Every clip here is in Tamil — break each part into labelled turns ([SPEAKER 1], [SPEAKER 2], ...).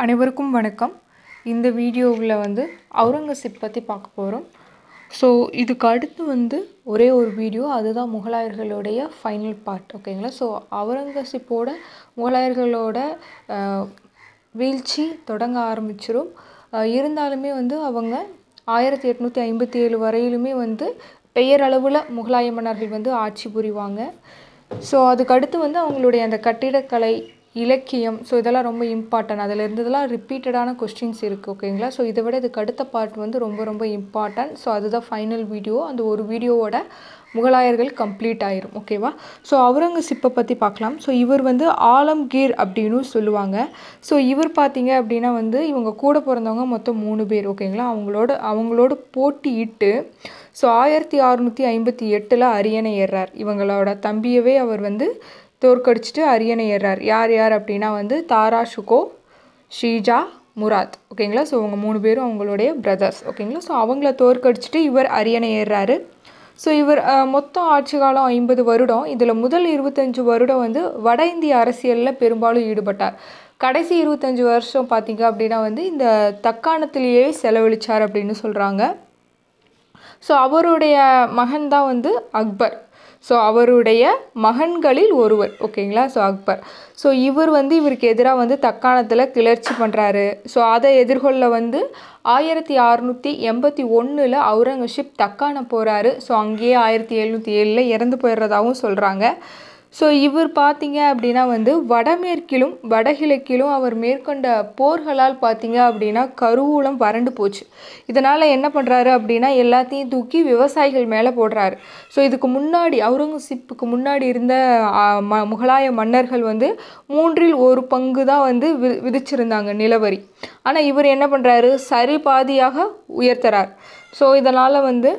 [SPEAKER 1] அனைவருக்கும் வணக்கம் இந்த வீடியோவில் வந்து அவுரங்கசீப் பற்றி பார்க்க போகிறோம் ஸோ இதுக்கு அடுத்து வந்து ஒரே ஒரு வீடியோ அதுதான் முகலாயர்களுடைய ஃபைனல் பார்ட் ஓகேங்களா ஸோ அவுரங்கசீப்போட முகலாயர்களோட வீழ்ச்சி தொடங்க ஆரம்பிச்சிடும் இருந்தாலுமே வந்து அவங்க ஆயிரத்தி எட்நூற்றி ஐம்பத்தி ஏழு வரையிலுமே வந்து பெயரளவில் முகலாய மன்னர்கள் வந்து ஆட்சி புரிவாங்க ஸோ அதுக்கடுத்து வந்து அவங்களுடைய அந்த கட்டிடக்கலை இலக்கியம் ஸோ இதெல்லாம் ரொம்ப இம்பார்ட்டன்ட் அதில் இருந்ததெல்லாம் ரிப்பீட்டடான கொஸ்டின்ஸ் இருக்குது ஓகேங்களா ஸோ இதை விட இதுக்கு அடுத்த பார்ட் வந்து ரொம்ப ரொம்ப இம்பார்ட்டன்ட் ஸோ அதுதான் ஃபைனல் வீடியோ அந்த ஒரு வீடியோவோட முகலாயர்கள் கம்ப்ளீட் ஆயிரும் ஓகேவா ஸோ அவுரங்கசிப்பை பற்றி பார்க்கலாம் ஸோ இவர் வந்து ஆலம்கீர் அப்படின்னு சொல்லுவாங்க ஸோ இவர் பார்த்தீங்க அப்படின்னா வந்து இவங்க கூட பிறந்தவங்க மொத்தம் மூணு பேர் ஓகேங்களா அவங்களோட அவங்களோட போட்டியிட்டு ஸோ ஆயிரத்தி அறுநூற்றி ஐம்பத்தி எட்டில் அரியணை ஏறுறார் இவங்களோட தம்பியவே அவர் வந்து தோற்கடிச்சிட்டு அரியணை ஏறார் யார் யார் அப்படின்னா வந்து தாரா ஷுகோ ஷீஜா முராத் ஓகேங்களா ஸோ இவங்க மூணு பேரும் அவங்களுடைய பிரதர்ஸ் ஓகேங்களா ஸோ அவங்கள தோற்கடிச்சிட்டு இவர் அரியணை ஏறுறாரு ஸோ இவர் மொத்தம் ஆட்சி காலம் ஐம்பது வருடம் இதில் முதல் இருபத்தஞ்சு வருடம் வந்து வட இந்திய அரசியலில் பெரும்பாலும் ஈடுபட்டார் கடைசி இருபத்தஞ்சி வருஷம் பார்த்திங்க அப்படின்னா வந்து இந்த தக்காணத்திலேயே செலவழித்தார் அப்படின்னு சொல்கிறாங்க ஸோ அவருடைய மகன் தான் வந்து அக்பர் ஸோ அவருடைய மகன்களில் ஒருவர் ஓகேங்களா ஸோ அக்பர் ஸோ இவர் வந்து இவருக்கு எதிராக வந்து தக்காணத்தில் கிளர்ச்சி பண்ணுறாரு ஸோ அதை எதிர்கொள்ள வந்து ஆயிரத்தி அறுநூற்றி எண்பத்தி ஒன்றில் அவுரங்கசீப் தக்காண போகிறாரு ஸோ அங்கேயே ஆயிரத்தி எழுநூற்றி ஏழில் இறந்து போயிடுறதாகவும் சொல்கிறாங்க ஸோ இவர் பார்த்தீங்க அப்படின்னா வந்து வடமேற்கிலும் வடகிழக்கிலும் அவர் மேற்கொண்ட போர்களால் பார்த்தீங்க அப்படின்னா கருவூலம் வறண்டு போச்சு இதனால் என்ன பண்ணுறாரு அப்படின்னா எல்லாத்தையும் தூக்கி விவசாயிகள் மேலே போடுறாரு ஸோ இதுக்கு முன்னாடி அவுரங்கசீப்புக்கு முன்னாடி இருந்த ம முகலாய மன்னர்கள் வந்து மூன்றில் ஒரு பங்கு தான் வந்து வி விதிச்சிருந்தாங்க நிலவரி ஆனால் இவர் என்ன பண்ணுறாரு சரி பாதியாக உயர்த்துறார் ஸோ இதனால் வந்து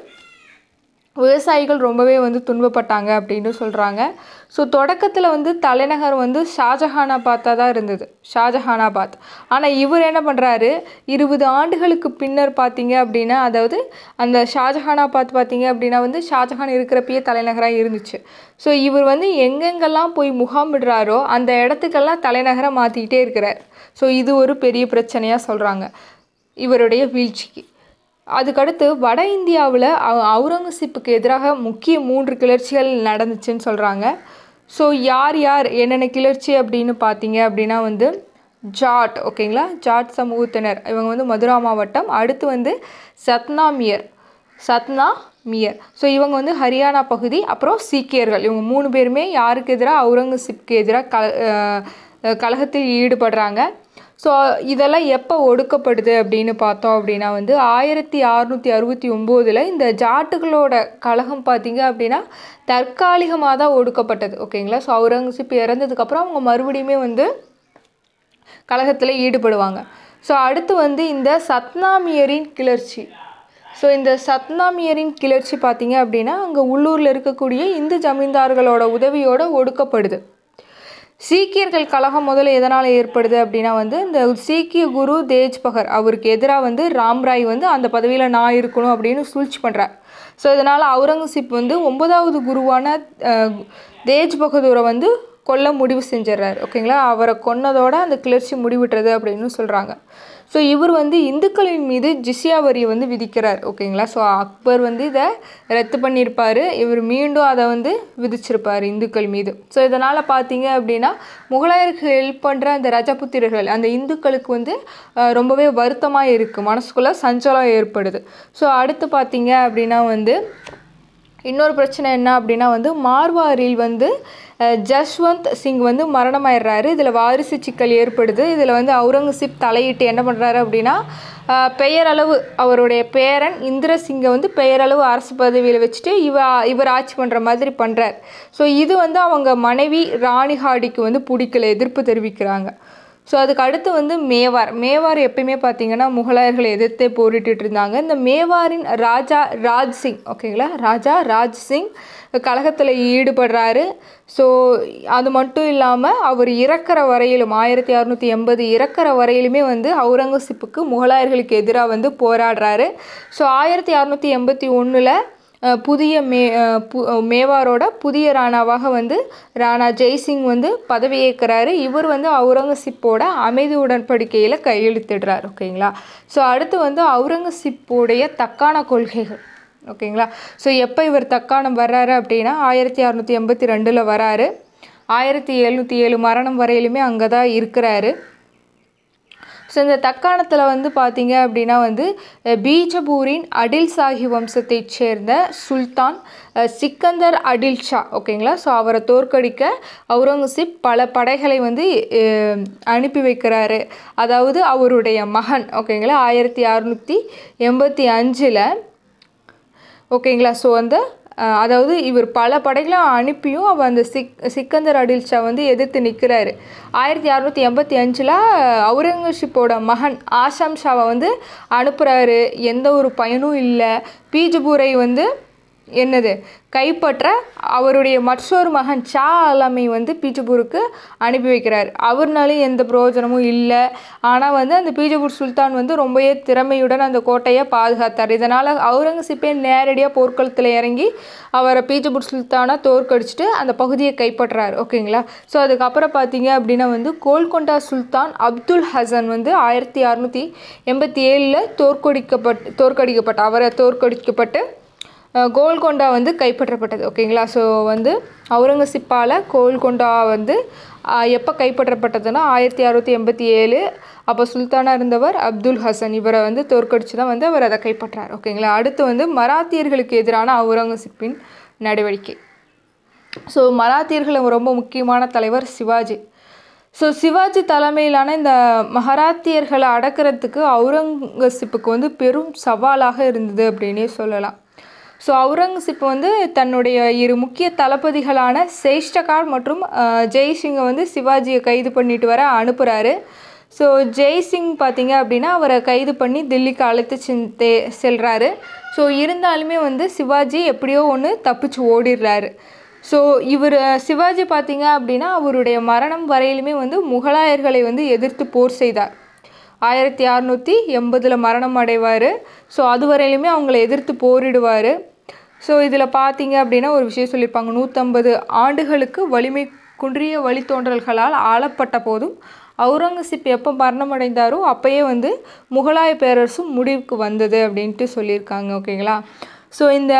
[SPEAKER 1] விவசாயிகள் ரொம்பவே வந்து துன்பப்பட்டாங்க அப்படின்னு சொல்கிறாங்க ஸோ தொடக்கத்தில் வந்து தலைநகர் வந்து ஷாஜஹானாபாத்தாக தான் இருந்தது ஷாஜஹானாபாத் ஆனால் இவர் என்ன பண்ணுறாரு இருபது ஆண்டுகளுக்கு பின்னர் பார்த்தீங்க அப்படின்னா அதாவது அந்த ஷாஜஹானாபாத் பார்த்தீங்க அப்படின்னா வந்து ஷாஜஹான் இருக்கிறப்பயே தலைநகராக இருந்துச்சு ஸோ இவர் வந்து எங்கெங்கெல்லாம் போய் முகாமிடுறாரோ அந்த இடத்துக்கெல்லாம் தலைநகரை மாற்றிக்கிட்டே இருக்கிறார் ஸோ இது ஒரு பெரிய பிரச்சனையாக சொல்கிறாங்க இவருடைய வீழ்ச்சிக்கு அதுக்கடுத்து வட இந்தியாவில் அவுரங்கசீப்புக்கு எதிராக முக்கிய மூன்று கிளர்ச்சிகள் நடந்துச்சுன்னு சொல்கிறாங்க ஸோ யார் யார் என்னென்ன கிளர்ச்சி அப்படின்னு பார்த்தீங்க அப்படின்னா வந்து ஜாட் ஓகேங்களா ஜாட் சமூகத்தினர் இவங்க வந்து மதுரா மாவட்டம் அடுத்து வந்து Satnami Satnami so இவங்க வந்து ஹரியானா பகுதி அப்புறம் சீக்கியர்கள் இவங்க மூணு பேருமே யாருக்கு எதிராக அவுரங்கசீப்க்கு எதிராக கல கழகத்தில் ஈடுபடுறாங்க ஸோ இதெல்லாம் எப்போ ஒடுக்கப்படுது அப்படின்னு பார்த்தோம் அப்படின்னா வந்து ஆயிரத்தி அறுநூத்தி அறுபத்தி ஒம்போதில் இந்த ஜாட்டுகளோட கழகம் பார்த்தீங்க அப்படின்னா தற்காலிகமாக தான் ஒடுக்கப்பட்டது ஓகேங்களா ஸோ அவுரங்கசீப் இறந்ததுக்கப்புறம் அவங்க மறுபடியுமே வந்து கழகத்தில் ஈடுபடுவாங்க ஸோ அடுத்து வந்து இந்த சத்னாமியரின் கிளர்ச்சி ஸோ இந்த சத்னாமியரின் கிளர்ச்சி பார்த்திங்க அப்படின்னா அங்கே உள்ளூரில் இருக்கக்கூடிய இந்து ஜமீன்தார்களோட உதவியோடு ஒடுக்கப்படுது சீக்கியர்கள் கழகம் முதல்ல எதனால் ஏற்படுது அப்படின்னா வந்து இந்த சீக்கிய குரு தேஜ்பகர் அவருக்கு எதிராக வந்து ராம்ராய் வந்து அந்த பதவியில் நான் இருக்கணும் அப்படின்னு சூழ்ச்சி பண்ணுறார் ஸோ இதனால் அவுரங்கசீப் வந்து ஒன்பதாவது குருவான தேஜ் பகதூரை வந்து கொல்ல முடிவு செஞ்சிடறாரு ஓகேங்களா அவரை கொன்னதோட அந்த கிளர்ச்சி முடிவிட்டுறது அப்படின்னு சொல்கிறாங்க ஸோ இவர் வந்து இந்துக்களின் மீது ஜிசியா வரியை வந்து விதிக்கிறார் ஓகேங்களா ஸோ அக்பர் வந்து இதை ரத்து பண்ணியிருப்பார் இவர் மீண்டும் அதை வந்து விதிச்சிருப்பார் இந்துக்கள் மீது ஸோ இதனால் பார்த்தீங்க அப்படின்னா முகலாயருக்கு ஹெல்ப் பண்ணுற அந்த ரஜபுத்திரர்கள் அந்த இந்துக்களுக்கு வந்து ரொம்பவே வருத்தமாக இருக்குது மனசுக்குள்ளே சஞ்சலம் ஏற்படுது ஸோ அடுத்து பார்த்தீங்க அப்படின்னா வந்து இன்னொரு பிரச்சனை என்ன அப்படின்னா வந்து மார்வாரில் வந்து ஜஸ்வந்த் சிங் வந்து மரணமாயிடுறாரு இதில் வாரிசு சிக்கல் ஏற்படுது இதில் வந்து அவுரங்கசீப் தலையிட்டு என்ன பண்ணுறாரு அப்படின்னா பெயரளவு அவருடைய பேரன் இந்திர சிங்கை வந்து பெயரளவு அரசு பதவியில் வச்சுட்டு இவ இவர் ஆட்சி பண்ணுற மாதிரி பண்ணுறார் ஸோ இது வந்து அவங்க மனைவி ராணிஹாடிக்கு வந்து பிடிக்கல எதிர்ப்பு தெரிவிக்கிறாங்க ஸோ அதுக்கு அடுத்து வந்து மேவார் மேவார் எப்பயுமே பார்த்தீங்கன்னா முகலாயர்களை எதிர்த்தே போரிட்டு இருந்தாங்க இந்த மேவாரின் ராஜா ராஜ் சிங் ஓகேங்களா ராஜா ராஜ் சிங் கழகத்தில் ஈடுபடுறாரு ஸோ அது மட்டும் இல்லாமல் அவர் இறக்கிற வரையிலும் ஆயிரத்தி அறுநூத்தி எண்பது இறக்கிற வரையிலுமே வந்து அவுரங்கசீப்புக்கு முகலாயர்களுக்கு எதிராக வந்து போராடுறாரு ஸோ ஆயிரத்தி அறநூற்றி எண்பத்தி ஒன்றில் புதிய மே மேவாரோட புதிய ராணாவாக வந்து ராணா ஜெய்சிங் வந்து பதவியேற்கிறாரு இவர் வந்து அவுரங்கசீப்போட அமைதி உடன்படிக்கையில் கையெழுத்திடுறார் ஓகேங்களா ஸோ அடுத்து வந்து அவுரங்கசீப்போடைய தக்கான கொள்கைகள் ஓகேங்களா ஸோ எப்போ இவர் தக்கானம் வர்றாரு அப்படின்னா ஆயிரத்தி அறநூற்றி எண்பத்தி ரெண்டில் வராரு ஆயிரத்தி எழுநூற்றி ஏழு மரணம் வரையிலுமே அங்கே தான் இருக்கிறாரு ஸோ இந்த தக்காணத்தில் வந்து பார்த்திங்க அப்படின்னா வந்து பீஜபூரின் அடில் சாஹி வம்சத்தை சேர்ந்த சுல்தான் சிக்கந்தர் அடில் ஷா ஓகேங்களா ஸோ அவரை தோற்கடிக்க அவுரங்கசீப் பல படைகளை வந்து அனுப்பி வைக்கிறாரு அதாவது அவருடைய மகன் ஓகேங்களா ஆயிரத்தி அறுநூற்றி எண்பத்தி அஞ்சில் ஓகேங்களா ஸோ அந்த அதாவது இவர் பல படைகளை அனுப்பியும் அவர் அந்த சிக் சிக்கந்தர் அடில்ஷா வந்து எதிர்த்து நிற்கிறாரு ஆயிரத்தி அறநூற்றி எண்பத்தி அஞ்சில் அவுரங்கசீப்போட மகன் ஆசாம் ஷாவை வந்து அனுப்புகிறாரு எந்த ஒரு பயனும் இல்லை பீஜபூரை வந்து என்னது கைப்பற்ற அவருடைய மற்றொரு மகன் சா அலாமை வந்து பீஜப்பூருக்கு அனுப்பி வைக்கிறார் அவர்னாலும் எந்த பிரயோஜனமும் இல்லை ஆனால் வந்து அந்த பீஜப்பூர் சுல்தான் வந்து ரொம்பவே திறமையுடன் அந்த கோட்டையை பாதுகாத்தார் இதனால் அவுரங்கசீப்பே நேரடியாக போர்க்களத்தில் இறங்கி அவரை பீஜப்பூர் சுல்தானாக தோற்கடிச்சிட்டு அந்த பகுதியை கைப்பற்றார் ஓகேங்களா ஸோ அதுக்கப்புறம் பார்த்தீங்க அப்படின்னா வந்து கோல்கொண்டா சுல்தான் அப்துல் ஹசன் வந்து ஆயிரத்தி அறுநூற்றி எண்பத்தி ஏழில் தோற்கடிக்கப்பட்டு தோற்கடிக்கப்பட்ட அவரை தோற்கடிக்கப்பட்டு கோல்கொண்டா வந்து கைப்பற்றப்பட்டது ஓகேங்களா ஸோ வந்து அவுரங்கசீப்பால் கோல்கொண்டா வந்து எப்போ கைப்பற்றப்பட்டதுன்னா ஆயிரத்தி அறுநூற்றி எண்பத்தி ஏழு அப்போ சுல்தானாக இருந்தவர் அப்துல் ஹசன் இவரை வந்து தோற்கடிச்சு தான் வந்து அவர் அதை கைப்பற்றார் ஓகேங்களா அடுத்து வந்து மராத்தியர்களுக்கு எதிரான அவுரங்கசீப்பின் நடவடிக்கை ஸோ மராத்தியர்களை ரொம்ப முக்கியமான தலைவர் சிவாஜி ஸோ சிவாஜி தலைமையிலான இந்த மகராத்தியர்களை அடக்கிறதுக்கு அவுரங்கசீப்புக்கு வந்து பெரும் சவாலாக இருந்தது அப்படின்னே சொல்லலாம் ஸோ அவுரங்கசீப் வந்து தன்னுடைய இரு முக்கிய தளபதிகளான சேஷ்டகார் மற்றும் ஜெய்சிங்கை வந்து சிவாஜியை கைது பண்ணிட்டு வர அனுப்புகிறாரு ஸோ ஜெய்சிங் பார்த்தீங்க அப்படின்னா அவரை கைது பண்ணி தில்லிக்கு அழைத்து சென்று செல்கிறாரு ஸோ இருந்தாலுமே வந்து சிவாஜி எப்படியோ ஒன்று தப்பிச்சு ஓடிடுறாரு ஸோ இவர் சிவாஜி பார்த்தீங்க அப்படின்னா அவருடைய மரணம் வரையிலுமே வந்து முகலாயர்களை வந்து எதிர்த்து போர் செய்தார் ஆயிரத்தி அறநூற்றி எண்பதில் மரணம் அடைவார் ஸோ அது வரையிலுமே அவங்கள எதிர்த்து போரிடுவார் ஸோ இதில் பார்த்தீங்க அப்படின்னா ஒரு விஷயம் சொல்லியிருப்பாங்க நூற்றம்பது ஆண்டுகளுக்கு வலிமை குன்றிய வழித்தோன்றல்களால் ஆளப்பட்ட போதும் அவுரங்கசீப் எப்போ மரணமடைந்தாரோ அப்போயே வந்து முகலாய பேரரசும் முடிவுக்கு வந்தது அப்படின்ட்டு சொல்லியிருக்காங்க ஓகேங்களா ஸோ இந்த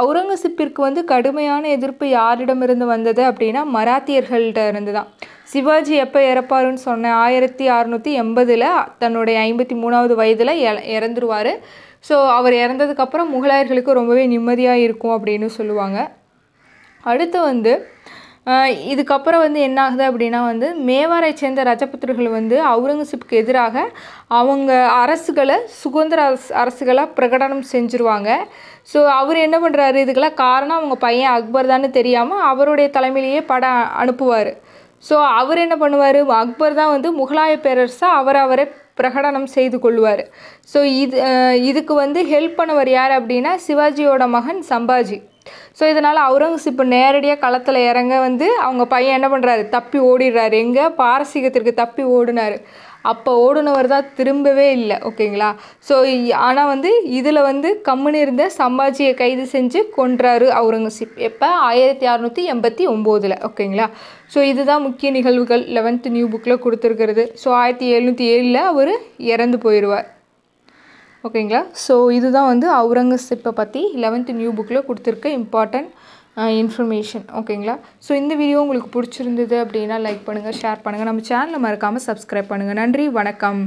[SPEAKER 1] அவுரங்கசீப்பிற்கு வந்து கடுமையான எதிர்ப்பு யாரிடமிருந்து வந்தது அப்படின்னா மராத்தியர்கள்ட்ட இருந்து தான் சிவாஜி எப்போ இறப்பாருன்னு சொன்னேன் ஆயிரத்தி அறநூற்றி எண்பதில் தன்னுடைய ஐம்பத்தி மூணாவது வயதில் இறந்துருவார் ஸோ அவர் இறந்ததுக்கப்புறம் முகலாயர்களுக்கு ரொம்பவே நிம்மதியாக இருக்கும் அப்படின்னு சொல்லுவாங்க அடுத்து வந்து இதுக்கப்புறம் வந்து என்ன ஆகுது அப்படின்னா வந்து மேவாரை சேர்ந்த ரஜபுத்திரர்கள் வந்து அவுரங்கசீப்புக்கு எதிராக அவங்க அரசுகளை சுதந்திர அரசுகளாக பிரகடனம் செஞ்சுருவாங்க ஸோ அவர் என்ன பண்ணுறாரு இதுக்கெல்லாம் காரணம் அவங்க பையன் அக்பர் தான்னு தெரியாமல் அவருடைய தலைமையிலேயே படம் அனுப்புவார் ஸோ அவர் என்ன பண்ணுவார் அக்பர் தான் வந்து முகலாய பேரரசை அவர் அவரை பிரகடனம் செய்து கொள்வார் ஸோ இது இதுக்கு வந்து ஹெல்ப் பண்ணவர் யார் அப்படின்னா சிவாஜியோட மகன் சம்பாஜி ஸோ இதனால் அவுரங்கசீப் நேரடியாக களத்தில் இறங்க வந்து அவங்க பையன் என்ன பண்ணுறாரு தப்பி ஓடிடுறாரு எங்கே பாரசீகத்திற்கு தப்பி ஓடினார் அப்போ ஓடுனவர் தான் திரும்பவே இல்லை ஓகேங்களா ஸோ ஆனால் வந்து இதில் வந்து கம்முன்னு இருந்த சம்பாஜியை கைது செஞ்சு கொன்றாரு அவுரங்கசீப் எப்போ ஆயிரத்தி அறநூற்றி எண்பத்தி ஒம்போதில் ஓகேங்களா ஸோ இதுதான் முக்கிய நிகழ்வுகள் லெவன்த்து நியூ புக்கில் கொடுத்துருக்கிறது ஸோ ஆயிரத்தி எழுநூற்றி ஏழில் அவர் இறந்து போயிடுவார் ஓகேங்களா ஸோ இதுதான் வந்து அவுரங்கசீப்பை பற்றி லெவன்த்து நியூ புக்கில் கொடுத்துருக்க இம்பார்ட்டண்ட் இன்ஃபர்மேஷன் ஓகேங்களா ஸோ இந்த வீடியோ உங்களுக்கு பிடிச்சிருந்தது அப்படின்னா லைக் பண்ணுங்கள் ஷேர் பண்ணுங்கள் நம்ம சேனலை மறக்காமல் சப்ஸ்கிரைப் பண்ணுங்கள் நன்றி வணக்கம்